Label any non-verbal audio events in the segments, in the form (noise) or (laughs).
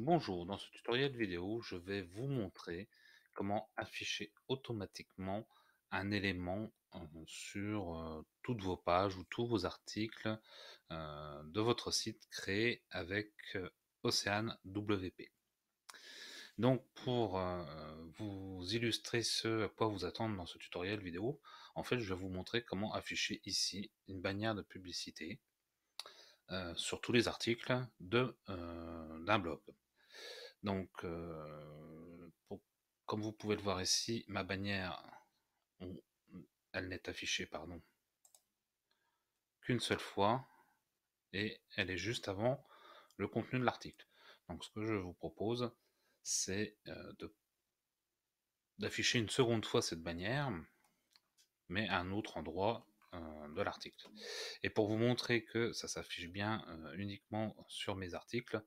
Bonjour, dans ce tutoriel vidéo, je vais vous montrer comment afficher automatiquement un élément euh, sur euh, toutes vos pages ou tous vos articles euh, de votre site créé avec Ocean WP. Donc pour vous illustrer ce à quoi vous attendre dans ce tutoriel vidéo, en fait je vais vous montrer comment afficher ici une bannière de publicité sur tous les articles d'un blog. Donc, comme vous pouvez le voir ici, ma bannière, mmh, elle n'est affichée, pardon, qu'une seule fois, et elle est juste avant le contenu de l'article. Donc, ce que je vous propose, c'est d'afficher une seconde fois cette bannière, mais à un autre endroit de l'article. Et pour vous montrer que ça s'affiche bien uniquement sur mes articles,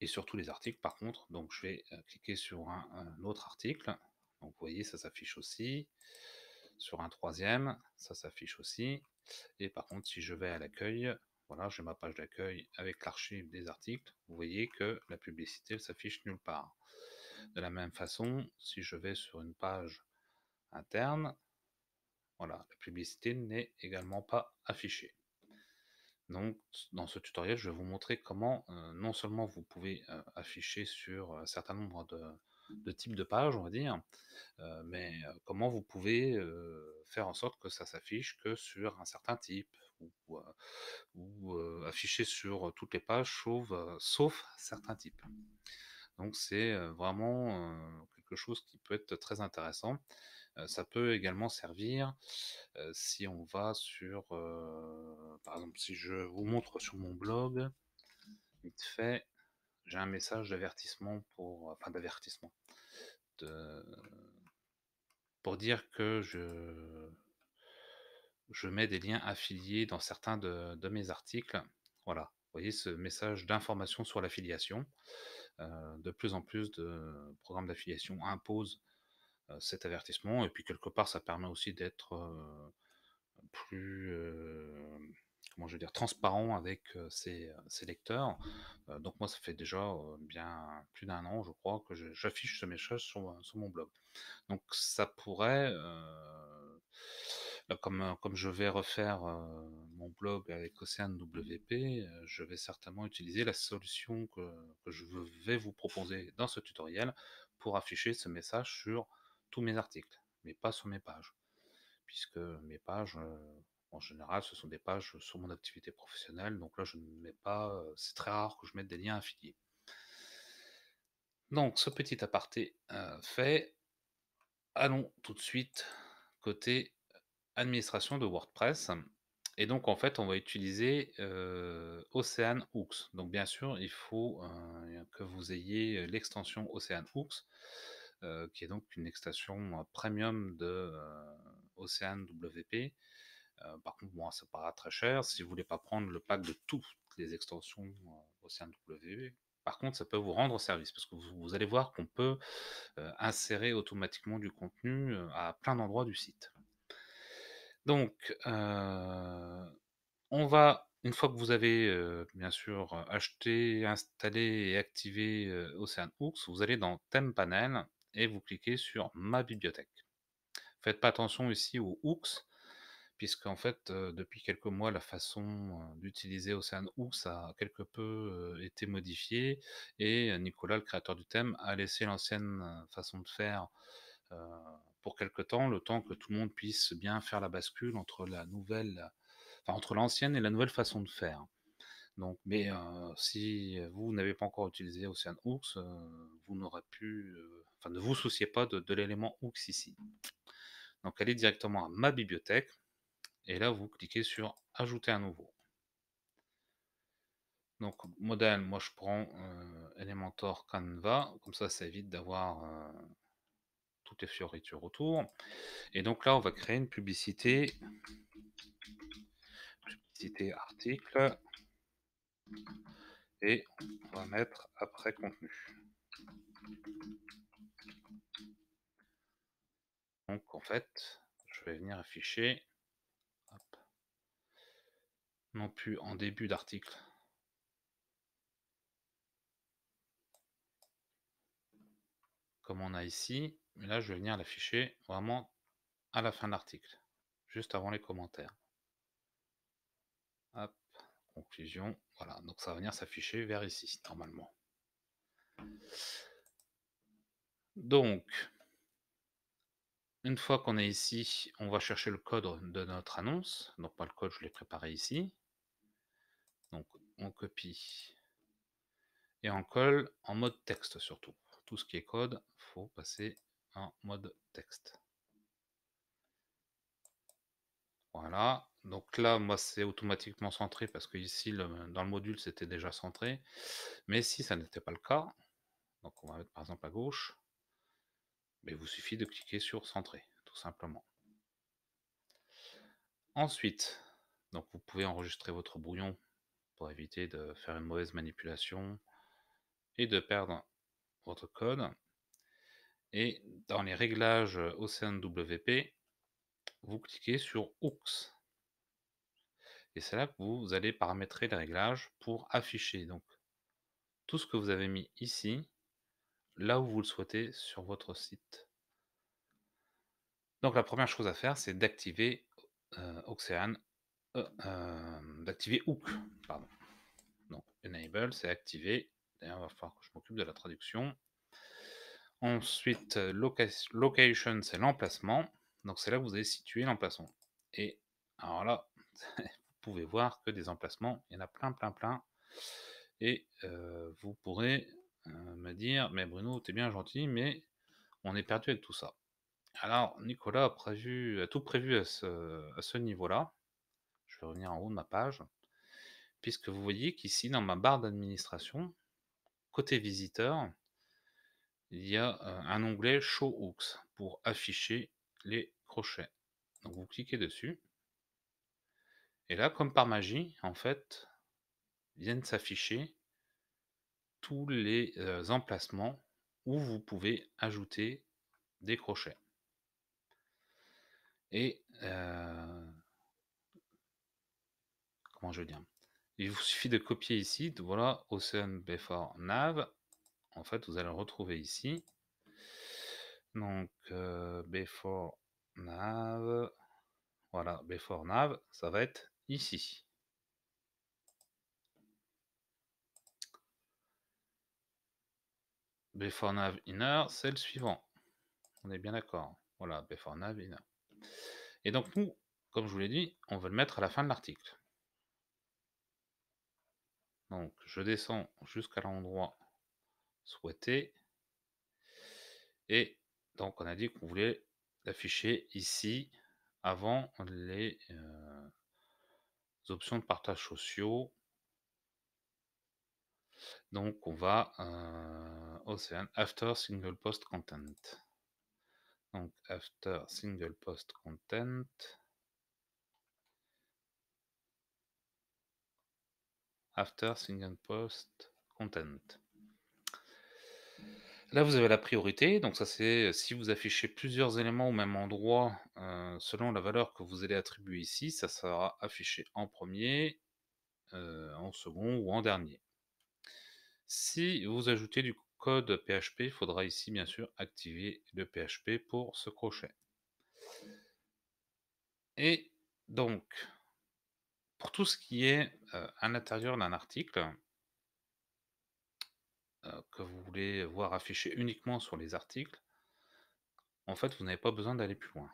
et sur tous les articles par contre. Donc je vais euh, cliquer sur un, autre article. Donc vous voyez, ça s'affiche aussi. Sur un troisième, ça s'affiche aussi. Et par contre, si je vais à l'accueil, voilà, j'ai ma page d'accueil avec l'archive des articles. Vous voyez que la publicité ne s'affiche nulle part. De la même façon, si je vais sur une page interne, voilà, la publicité n'est également pas affichée. Donc, dans ce tutoriel, je vais vous montrer comment non seulement vous pouvez afficher sur un certain nombre de, types de pages, on va dire, mais comment vous pouvez faire en sorte que ça s'affiche que sur un certain type ou, afficher sur toutes les pages sauf, sauf certains types. Donc, c'est vraiment quelque chose qui peut être très intéressant ça peut également servir si on va sur, par exemple, si je vous montre sur mon blog, vite fait, j'ai un message d'avertissement pour, enfin d'avertissement, pour dire que je, mets des liens affiliés dans certains de, mes articles. Voilà, vous voyez ce message d'information sur l'affiliation. de plus en plus de programmes d'affiliation imposent euh, cet avertissement. Et puis quelque part, ça permet aussi d'être euh, plus euh, comment je veux dire, transparent avec ses, lecteurs. donc moi, ça fait déjà bien plus d'un an, je crois, que j'affiche ce message sur, mon blog. Donc ça pourrait, bah, comme, comme je vais refaire mon blog avec Ocean WP, je vais certainement utiliser la solution que, que, je vais vous proposer dans ce tutoriel pour afficher ce message sur mes articles, mais pas sur mes pages. Puisque mes pages, euh, en général, ce sont des pages sur mon activité professionnelle. Donc là, je ne mets pas. Euh, c'est très rare que je mette des liens affiliés. Donc, ce petit aparté euh, fait, allons tout de suite côté administration de WordPress. Et donc, en fait, on va utiliser Ocean Hooks. Donc, bien sûr, il faut que vous ayez l'extension Ocean Hooks. Euh, qui est donc une extension euh, premium de euh, Ocean WP. par contre, moi, ça paraît très cher. Si vous ne voulez pas prendre le pack de toutes les extensions Ocean WP, par contre, ça peut vous rendre service parce que vous, allez voir qu'on peut insérer automatiquement du contenu à plein d'endroits du site. Donc, on va, une fois que vous avez bien sûr acheté, installé et activé Ocean Hooks, vous allez dans Thème Panel et vous cliquez sur ma bibliothèque. Faites pas attention ici aux hooks, puisque en fait, euh, depuis quelques mois, la façon euh, d'utiliser Ocean Hooks a quelque peu euh, été modifiée, et Nicolas, le créateur du thème, a laissé l'ancienne façon de faire pour quelque temps, le temps que tout le monde puisse bien faire la bascule entre la nouvelle, entre l'ancienne et la nouvelle façon de faire. Donc, mais si vous n'avez pas encore utilisé Ocean Hooks vous n'aurez pu enfin, ne vous souciez pas de, l'élément Hooks ici. Donc, allez directement à ma bibliothèque et là, vous cliquez sur ajouter un nouveau. Donc, modèle, moi je prends Elementor Canva, comme ça, ça évite d'avoir toutes les fioritures autour. Et donc là, on va créer une publicité, publicité article, et on va mettre après contenu. Donc en fait, je vais venir afficher non plus en début d'article. comme on a ici, mais là je vais venir l'afficher vraiment à la fin de l'article, juste avant les commentaires. Hop conclusion. Voilà, donc ça va venir s'afficher vers ici, normalement. Donc, une fois qu'on est ici, on va chercher le code de notre annonce. Donc, pas le code, je l'ai préparé ici. Donc, on copie et on colle en mode texte surtout. Tout ce qui est code, faut passer en mode texte. Voilà, donc là, moi, c'est automatiquement centré parce que ici, dans le module, c'était déjà centré. Mais si ça n'était pas le cas, donc on va mettre par exemple à gauche, mais il vous suffit de cliquer sur centrer, tout simplement. Ensuite, donc vous pouvez enregistrer votre brouillon pour éviter de faire une mauvaise manipulation et de perdre votre code. Et dans les réglages OCNWP vous cliquez sur hooks. Et c'est là que vous allez paramétrer les réglages pour afficher donc tout ce que vous avez mis ici, là où vous le souhaitez sur votre site. Donc la première chose à faire, c'est d'activer euh, euh, euh d'activer Hook. Pardon. Donc Enable, c'est activer. D'ailleurs, il va falloir que je m'occupe de la traduction. Ensuite, location, c'est l'emplacement. Donc c'est là que vous allez situer l'emplacement. Et alors là, (laughs) Vous pouvez voir que des emplacements, il y en a plein, plein, plein. Et euh, vous pourrez euh, me dire, mais Bruno, tu es bien gentil, mais on est perdu avec tout ça. Alors, Nicolas a, prévu, a tout prévu à ce, à ce niveau-là. Je vais revenir en haut de ma page. Puisque vous voyez qu'ici, dans ma barre d'administration, côté visiteur, il y a euh, un onglet Show Hooks pour afficher les crochets. Donc vous cliquez dessus. Et là, comme par magie, en fait, viennent s'afficher tous les emplacements où vous pouvez ajouter des crochets. Et comment je veux Il vous suffit de copier ici. voilà, Ocean Before Nav. En fait, vous allez le retrouver ici. Donc, euh, Before Nav. Voilà, Before Nav, ça va être ici. Before nav inner, c'est le suivant. On est bien d'accord. Voilà, before inner. Et donc nous, comme je vous l'ai dit, on veut le mettre à la fin de l'article. Donc je descends jusqu'à l'endroit souhaité. Et donc on a dit qu'on voulait l'afficher ici avant les... Euh, options de partage sociaux. Donc on va océan euh, Ocean after single post content. Donc after single post content. After single post content. Là, vous avez la priorité. Donc, ça, c'est si vous affichez plusieurs éléments au même endroit, selon la valeur que vous allez attribuer ici, ça sera affiché en premier, en second ou en dernier. Si vous ajoutez du code PHP, il faudra ici, bien sûr, activer le PHP pour ce crochet. Et donc, pour tout ce qui est à l'intérieur d'un article, euh, que vous voulez voir affiché uniquement sur les articles, en fait, vous n'avez pas besoin d'aller plus loin.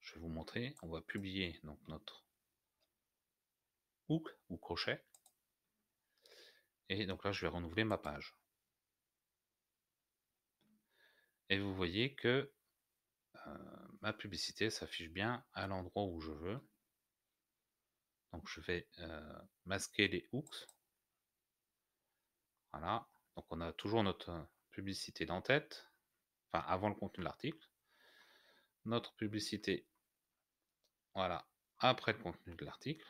Je vais vous montrer. On va publier donc notre hook ou crochet. Et donc là, je vais renouveler ma page. Et vous voyez que euh, ma publicité s'affiche bien à l'endroit où je veux. Donc je vais euh, masquer les hooks. Voilà, donc on a toujours notre publicité d'en-tête, enfin avant le contenu de l'article, notre publicité, voilà, après le contenu de l'article.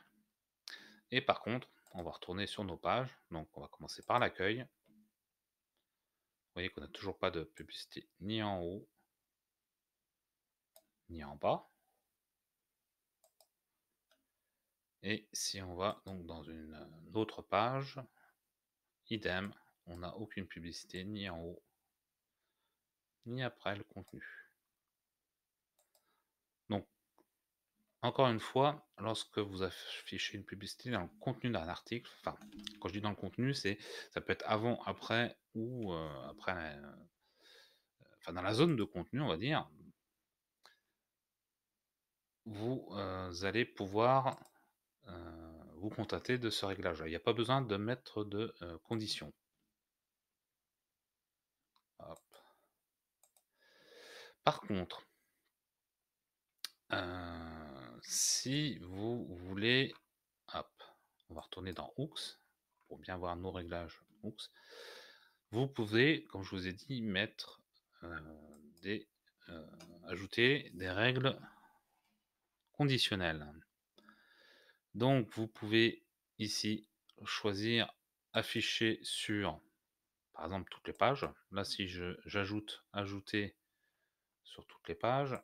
Et par contre, on va retourner sur nos pages. Donc on va commencer par l'accueil. Vous voyez qu'on n'a toujours pas de publicité ni en haut, ni en bas. Et si on va donc dans une euh, autre page, idem, on n'a aucune publicité, ni en haut, ni après le contenu. Donc, encore une fois, lorsque vous affichez une publicité dans le contenu d'un article, enfin, quand je dis dans le contenu, c'est ça peut être avant, après ou euh, après, euh, enfin, dans la zone de contenu, on va dire, vous euh, allez pouvoir vous contacter de ce réglage. -là. Il n'y a pas besoin de mettre de conditions. Par contre, euh, si vous voulez, on va retourner dans Hooks pour bien voir nos réglages Hooks. Vous pouvez, comme je vous ai dit, mettre euh, des, euh, ajouter des règles conditionnelles. Donc, vous pouvez ici choisir afficher sur, par exemple, toutes les pages. Là, si j'ajoute ajouter toutes les pages.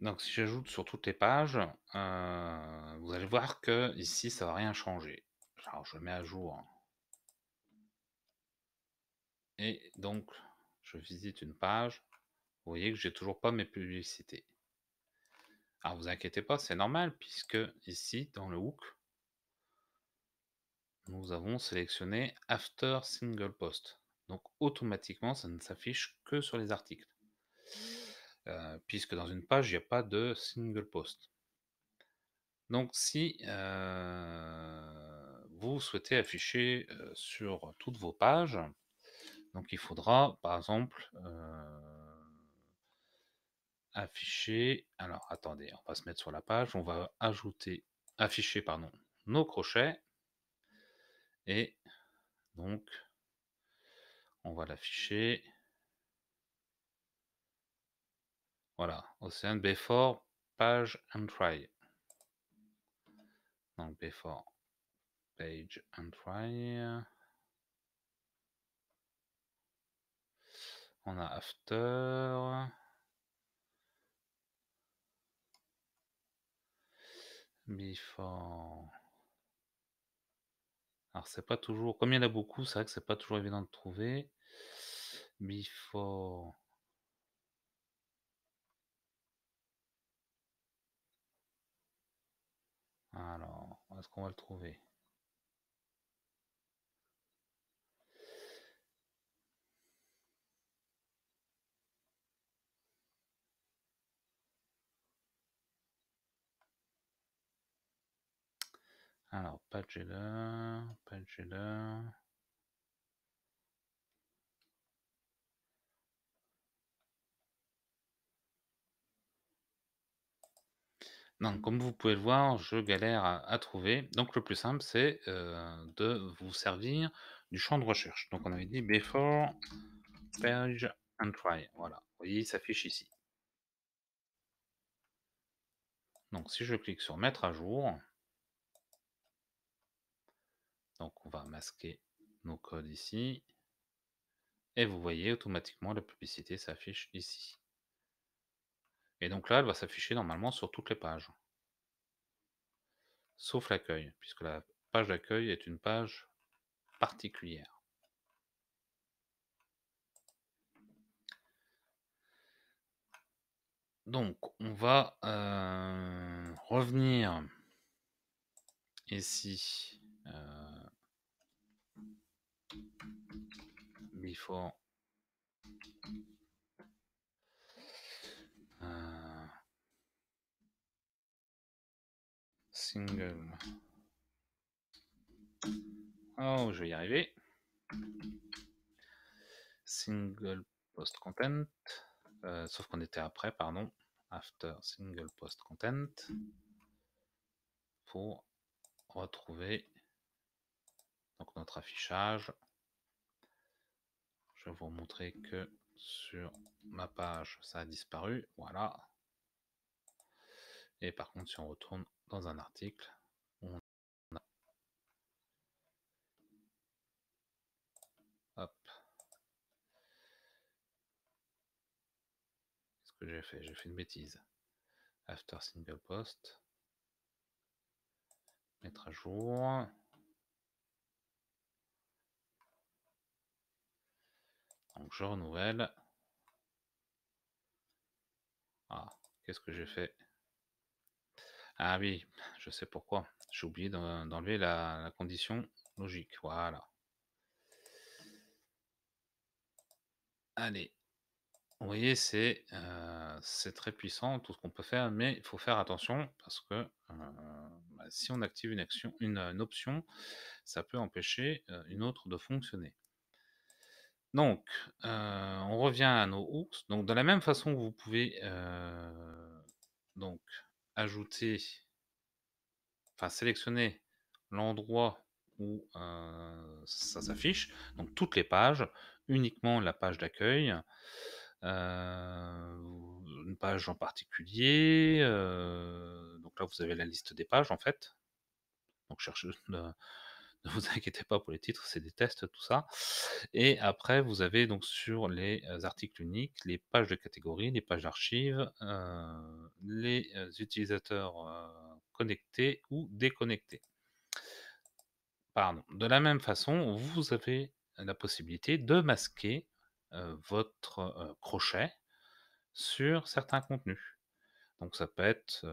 Donc si j'ajoute sur toutes les pages, euh, vous allez voir que ici ça va rien changer. Alors je mets à jour. Et donc je visite une page. Vous voyez que j'ai toujours pas mes publicités. Alors vous inquiétez pas, c'est normal puisque ici dans le hook, nous avons sélectionné After Single Post. Donc automatiquement, ça ne s'affiche que sur les articles. Euh, puisque dans une page, il n'y a pas de single post. Donc si euh, vous souhaitez afficher euh, sur toutes vos pages, donc il faudra par exemple afficher. Alors attendez, on va se mettre sur la page, on va ajouter, afficher pardon, nos crochets et donc, on va l'afficher. Voilà, Ocean Before, page and try. Donc Before, page and try. On a after. Before. Alors, c'est pas toujours. Comme il y en a beaucoup, c'est vrai que c'est pas toujours évident de trouver. before Alors, est-ce qu'on va le trouver Alors, page page Donc, comme vous pouvez le voir, je galère à, trouver. Donc, le plus simple, c'est euh, de vous servir du champ de recherche. Donc, on avait dit before page and try. Voilà, vous voyez, il s'affiche ici. Donc, si je clique sur mettre à jour, donc, on va masquer nos codes ici. Et vous voyez, automatiquement, la publicité s'affiche ici. Et donc là, elle va s'afficher normalement sur toutes les pages. Sauf l'accueil, puisque la page d'accueil est une page particulière. Donc, on va euh, revenir ici euh, Il faut single. Oh, je vais y arriver. Single post content. Euh, sauf qu'on était après, pardon. After single post content. Pour retrouver donc notre affichage vous montrer que sur ma page, ça a disparu. Voilà. Et par contre, si on retourne dans un article, on Hop. ce que j'ai fait J'ai fait une bêtise. After single post. Mettre à jour. je renouvelle. Ah, qu'est-ce que j'ai fait Ah oui, je sais pourquoi. J'ai oublié d'enlever la, condition logique. Voilà. Allez, vous voyez, c'est euh, c'est très puissant tout ce qu'on peut faire, mais il faut faire attention parce que euh, bah, si on active une action, une, option, ça peut empêcher euh, une autre de fonctionner. Donc, euh, on revient à nos hooks. Donc, de la même façon vous pouvez euh, donc ajouter, enfin sélectionner l'endroit où euh, ça s'affiche, donc toutes les pages, uniquement la page d'accueil, une page en particulier. donc là, vous avez la liste des pages en fait. Donc, cherchez ne vous (laughs) inquiétez pas pour les titres, c'est des tests, tout ça. Et après, vous avez donc sur les euh, articles uniques, les pages de catégorie, les pages d'archives, euh, les euh, utilisateurs connectés ou déconnectés. Pardon. De la même façon, vous avez la possibilité de masquer votre crochet sur certains contenus. Donc ça peut être,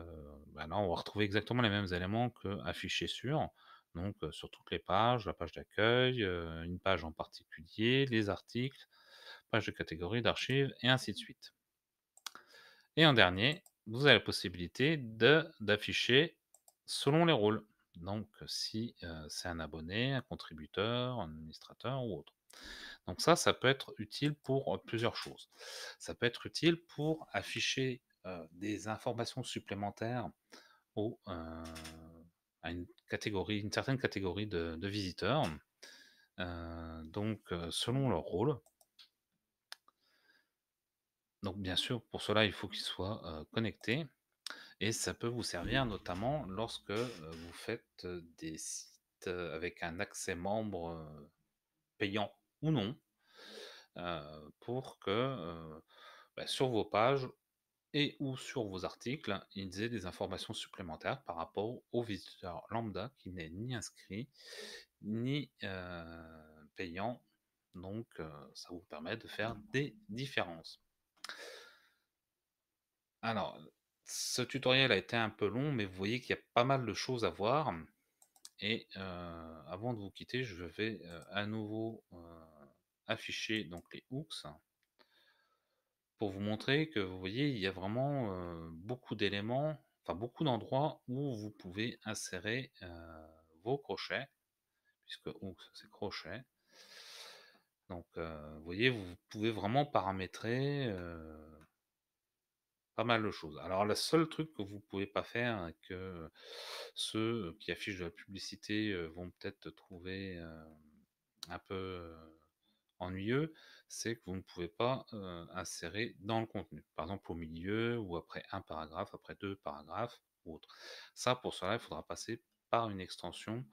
bah là on va retrouver exactement les mêmes éléments que affichés sur, donc, sur toutes les pages, la page d'accueil, une page en particulier, les articles, page de catégorie, d'archives, et ainsi de suite. Et en dernier, vous avez la possibilité d'afficher selon les rôles. Donc, si c'est un abonné, un contributeur, un administrateur ou autre. Donc ça, ça peut être utile pour plusieurs choses. Ça peut être utile pour afficher des informations supplémentaires aux, une catégorie, une certaine catégorie de, visiteurs. Euh, donc, euh, selon leur rôle. Donc, bien sûr, pour cela, il faut qu'ils soient euh, connectés. Et ça peut vous servir notamment lorsque vous faites des sites avec un accès membre payant ou non, pour que bah, sur vos pages, et ou sur vos articles, ils aient des informations supplémentaires par rapport au visiteur lambda qui n'est ni inscrit ni euh, payant. Donc, euh, ça vous permet de faire des différences. Alors, ce tutoriel a été un peu long, mais vous voyez qu'il y a pas mal de choses à voir. Et euh, avant de vous quitter, je vais à nouveau afficher donc les hooks pour vous montrer que vous voyez, il y a vraiment beaucoup d'éléments, enfin beaucoup d'endroits où vous pouvez insérer vos crochets, puisque OUX c'est crochet. Donc vous voyez, vous pouvez vraiment paramétrer pas mal de choses. Alors le seul truc que vous ne pouvez pas faire, que ceux qui affichent de la publicité vont peut-être trouver un peu ennuyeux, c'est que vous ne pouvez pas insérer dans le contenu. Par exemple, au milieu ou après un paragraphe, après deux paragraphes ou autre. Ça, pour cela, il faudra passer par une extension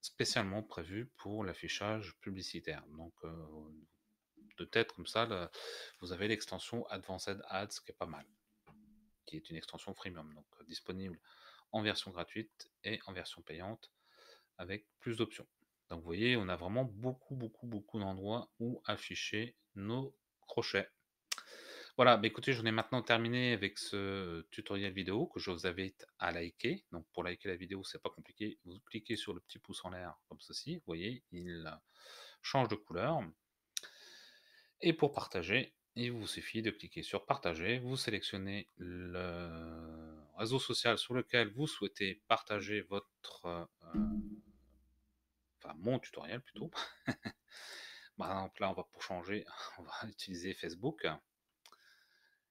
spécialement prévue pour l'affichage publicitaire. Donc, peut-être comme ça, vous avez l'extension Advanced Ads qui est pas mal, qui est une extension freemium, donc disponible en version gratuite et en version payante avec plus d'options. Donc vous voyez, on a vraiment beaucoup, beaucoup, beaucoup d'endroits où afficher nos crochets. Voilà, Ben écoutez, j'en ai maintenant terminé avec ce tutoriel vidéo que je vous invite à liker. Donc pour liker la vidéo, c'est pas compliqué. Vous cliquez sur le petit pouce en l'air comme ceci. Vous voyez, il change de couleur. Et pour partager, il vous suffit de cliquer sur partager. Vous sélectionnez le réseau social sur lequel vous souhaitez partager votre euh, mon tutoriel plutôt. Mmh. (laughs) Bah, là, on va pour changer, (laughs) on va utiliser Facebook.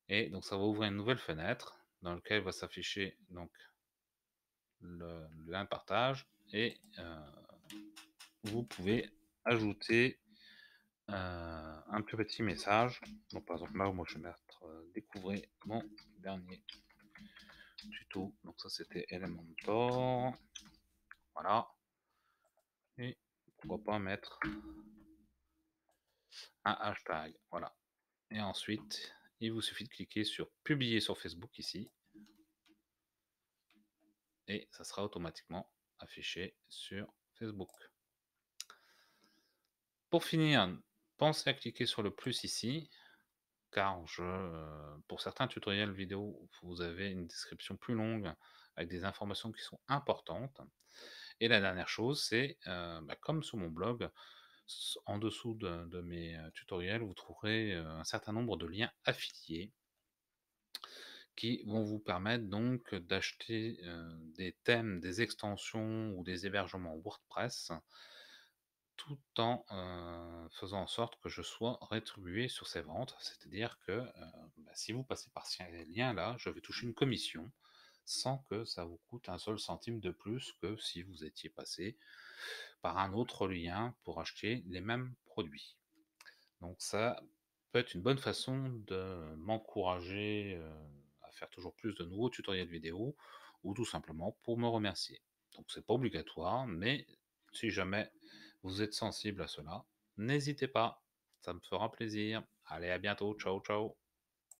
Et donc, ça va ouvrir une nouvelle fenêtre dans laquelle va s'afficher donc le lien partage et euh, vous pouvez ajouter euh, un petit message. Donc, par exemple, là, moi, je vais mettre euh, découvrir mon dernier tuto. Donc, ça, c'était Elementor. Voilà. Et pourquoi pas mettre un hashtag. Voilà. Et ensuite, il vous suffit de cliquer sur publier sur Facebook ici. Et ça sera automatiquement affiché sur Facebook. Pour finir, pensez à cliquer sur le plus ici, car je, euh, pour certains tutoriels vidéo, vous avez une description plus longue avec des informations qui sont importantes. Et la dernière chose, c'est euh, bah, comme sur mon blog, en dessous de, mes euh, tutoriels, vous trouverez euh, un certain nombre de liens affiliés qui vont vous permettre donc d'acheter des thèmes, des extensions ou des hébergements WordPress tout en faisant en sorte que je sois rétribué sur ces ventes. C'est-à-dire que bah, si vous passez par ces liens-là, je vais toucher une commission sans que ça vous coûte un seul centime de plus que si vous étiez passé par un autre lien pour acheter les mêmes produits. Donc ça peut être une bonne façon de m'encourager euh, à faire toujours plus de nouveaux tutoriels vidéo ou tout simplement pour me remercier. Donc c'est pas obligatoire, mais si jamais vous êtes sensible à cela, n'hésitez pas, ça me fera plaisir. Allez, à bientôt, ciao ciao.